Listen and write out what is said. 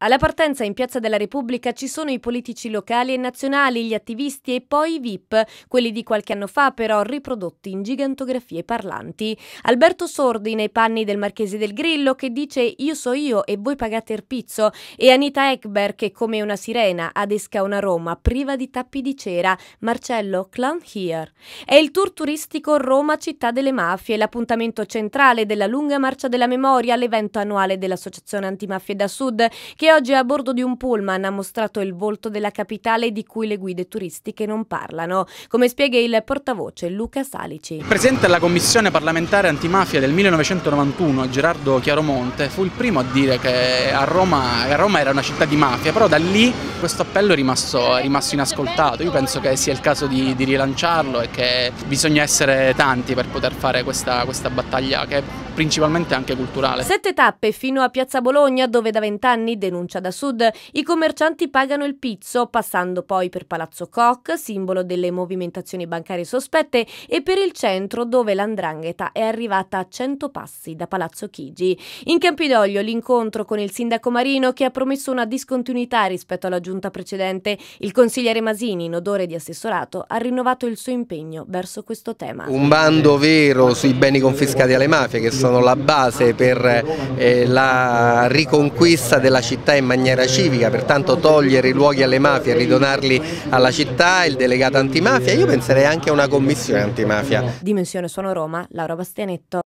Alla partenza in Piazza della Repubblica ci sono i politici locali e nazionali, gli attivisti e poi i VIP, quelli di qualche anno fa però riprodotti in gigantografie parlanti. Alberto Sordi nei panni del Marchese del Grillo che dice io so io e voi pagate il pizzo e Anita Ekberg che come una sirena adesca una Roma priva di tappi di cera. Marcello Clown Here. È il tour turistico Roma città delle mafie, l'appuntamento centrale della lunga marcia della memoria, l'evento annuale dell'Associazione Antimafia da Sud che che oggi a bordo di un pullman ha mostrato il volto della capitale di cui le guide turistiche non parlano, come spiega il portavoce Luca Salici. Presente alla commissione parlamentare antimafia del 1991, Gerardo Chiaromonte fu il primo a dire che a Roma, a Roma era una città di mafia, però da lì questo appello è rimasto, è rimasto inascoltato. Io penso che sia il caso di, di, rilanciarlo e che bisogna essere tanti per poter fare questa, questa battaglia che principalmente anche culturale. Sette tappe fino a Piazza Bologna dove da vent'anni, denuncia da Sud, i commercianti pagano il pizzo, passando poi per Palazzo Koch, simbolo delle movimentazioni bancarie sospette, e per il centro dove l'andrangheta è arrivata a 100 passi da Palazzo Chigi. In Campidoglio l'incontro con il sindaco Marino che ha promesso una discontinuità rispetto alla giunta precedente. Il consigliere Masini, in odore di assessorato, ha rinnovato il suo impegno verso questo tema. Un bando vero sui beni confiscati alle mafie che sono sono la base per eh, la riconquista della città in maniera civica, pertanto togliere i luoghi alle mafie, ridonarli alla città, il delegato antimafia, io penserei anche a una commissione antimafia. Dimensione Suono Roma, Laura Bastianetto.